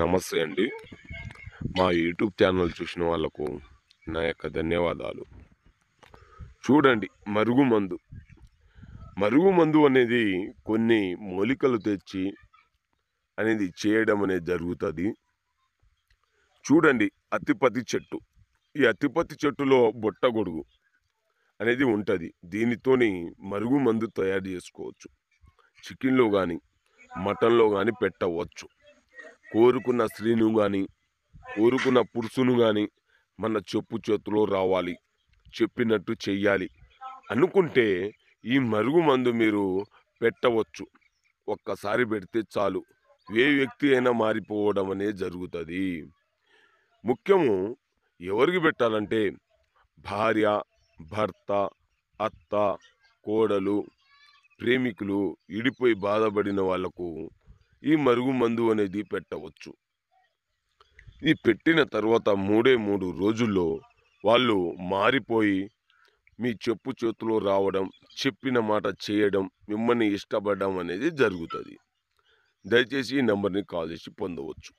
నమస్తే అండి మా యూట్యూబ్ ఛానల్ చూసిన వాళ్ళకు నా యొక్క ధన్యవాదాలు చూడండి మరుగుమందు మరుగుమందు అనేది కొన్ని మూలికలు తెచ్చి అనేది చేయడం అనేది జరుగుతుంది చూడండి అతిపతి చెట్టు ఈ అతిపతి చెట్టులో బుట్టగొడుగు అనేది ఉంటుంది దీనితోని మరుగు మందు తయారు చేసుకోవచ్చు చికెన్లో కానీ మటన్లో కానీ పెట్టవచ్చు కోరుకున్న స్త్రీను కానీ కోరుకున్న పురుషును కానీ మన చెప్పు చేతిలో రావాలి చెప్పినట్టు చెయ్యాలి అనుకుంటే ఈ మరుగు మందు మీరు పెట్టవచ్చు ఒక్కసారి పెడితే చాలు ఏ వ్యక్తి అయినా మారిపోవడం అనేది జరుగుతుంది ముఖ్యము ఎవరికి పెట్టాలంటే భార్య భర్త అత్త కోడలు ప్రేమికులు ఇడిపోయి బాధపడిన వాళ్లకు ఈ మరుగు మందు అనేది పెట్టవచ్చు ఇది పెట్టిన తర్వాత మూడే మూడు రోజుల్లో వాళ్ళు మారిపోయి మీ చెప్పు చేతిలో రావడం చెప్పిన మాట చేయడం మిమ్మల్ని ఇష్టపడడం అనేది జరుగుతుంది దయచేసి ఈ నెంబర్ని కాల్ చేసి పొందవచ్చు